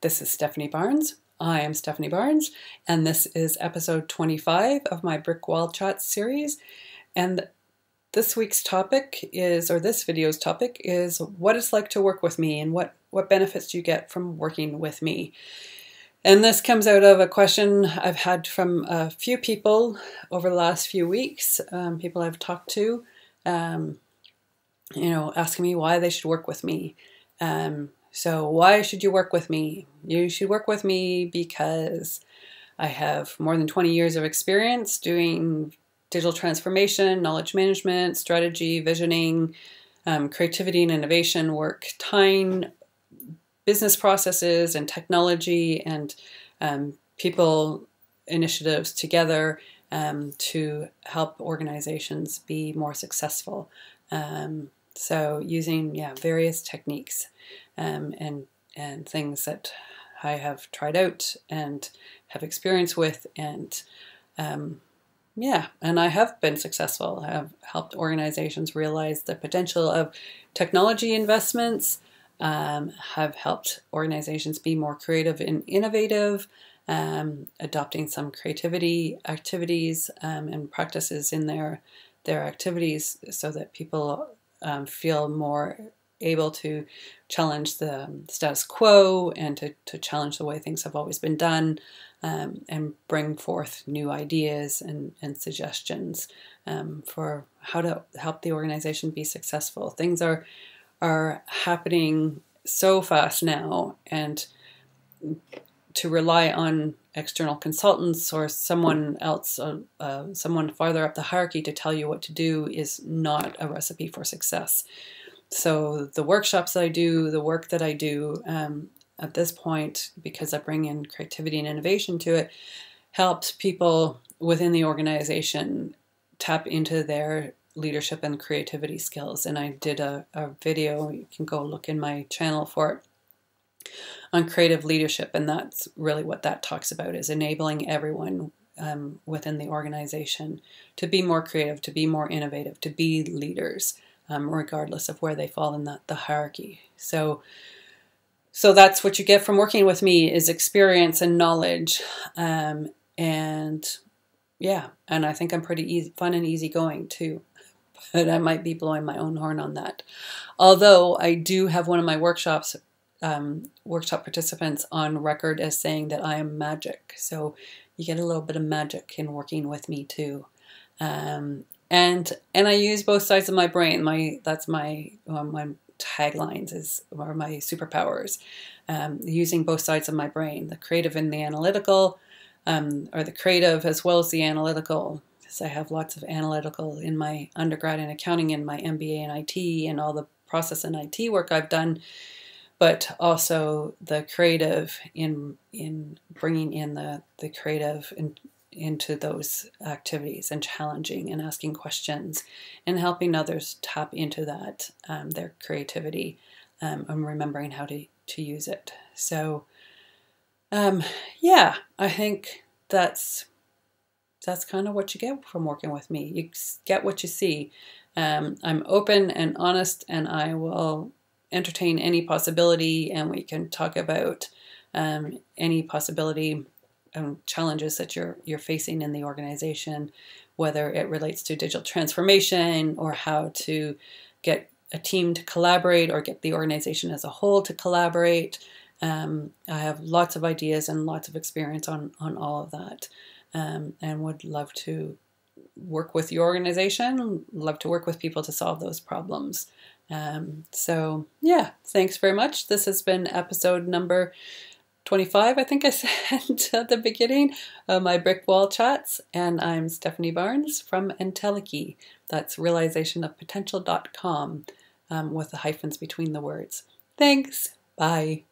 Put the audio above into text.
This is Stephanie Barnes. I am Stephanie Barnes, and this is episode 25 of my Brick Wall Chat series. And this week's topic is, or this video's topic is, what it's like to work with me and what, what benefits you get from working with me. And this comes out of a question I've had from a few people over the last few weeks, um, people I've talked to, um, you know, asking me why they should work with me. Um, so, why should you work with me? You should work with me because I have more than 20 years of experience doing digital transformation, knowledge management, strategy, visioning, um, creativity and innovation work, tying business processes and technology and um, people initiatives together um, to help organizations be more successful. Um, so using yeah various techniques um, and and things that I have tried out and have experience with and um, yeah, and I have been successful. I have helped organizations realize the potential of technology investments, um, have helped organizations be more creative and innovative, um, adopting some creativity activities um, and practices in their, their activities so that people um, feel more able to challenge the um, status quo and to, to challenge the way things have always been done um, and bring forth new ideas and, and suggestions um, for how to help the organization be successful. Things are are happening so fast now and to rely on external consultants or someone else, uh, uh, someone farther up the hierarchy to tell you what to do is not a recipe for success so the workshops that I do, the work that I do um, at this point, because I bring in creativity and innovation to it, helps people within the organization tap into their leadership and creativity skills. And I did a, a video, you can go look in my channel for it, on creative leadership. And that's really what that talks about is enabling everyone um, within the organization to be more creative, to be more innovative, to be leaders um, regardless of where they fall in the, the hierarchy. So, so that's what you get from working with me is experience and knowledge, um, and yeah, and I think I'm pretty easy, fun and easygoing too. But I might be blowing my own horn on that. Although I do have one of my workshops um, workshop participants on record as saying that I am magic. So you get a little bit of magic in working with me too. Um, and and I use both sides of my brain. My that's my my taglines is or my superpowers. Um, using both sides of my brain, the creative and the analytical, um, or the creative as well as the analytical, because I have lots of analytical in my undergrad in accounting in my MBA in IT and all the process and IT work I've done, but also the creative in in bringing in the the creative and into those activities and challenging and asking questions and helping others tap into that um, their creativity um, and remembering how to to use it so um, yeah i think that's that's kind of what you get from working with me you get what you see um, i'm open and honest and i will entertain any possibility and we can talk about um, any possibility um, challenges that you're you're facing in the organization, whether it relates to digital transformation or how to get a team to collaborate or get the organization as a whole to collaborate. Um, I have lots of ideas and lots of experience on on all of that, um, and would love to work with your organization. Love to work with people to solve those problems. Um, so yeah, thanks very much. This has been episode number 25, I think I said at the beginning, uh, my brick wall chats, and I'm Stephanie Barnes from Entelechy. That's realizationofpotential.com um, with the hyphens between the words. Thanks. Bye.